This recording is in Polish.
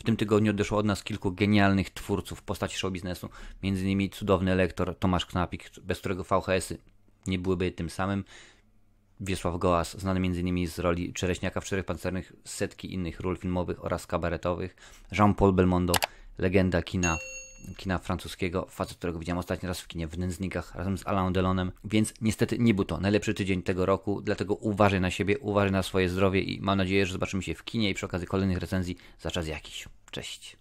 W tym tygodniu odeszło od nas kilku genialnych twórców postaci show biznesu, m.in. cudowny lektor Tomasz Knapik, bez którego VHS-y nie byłyby tym samym. Wiesław Goas, znany m.in. z roli Czereśniaka w Czterech Pancernych, setki innych ról filmowych oraz kabaretowych. Jean-Paul Belmondo, legenda kina kina francuskiego, facet, którego widziałem ostatni raz w kinie w Nędznikach razem z Alain Delonem, więc niestety nie był to najlepszy tydzień tego roku, dlatego uważaj na siebie, uważaj na swoje zdrowie i mam nadzieję, że zobaczymy się w kinie i przy okazji kolejnych recenzji za czas jakiś. Cześć!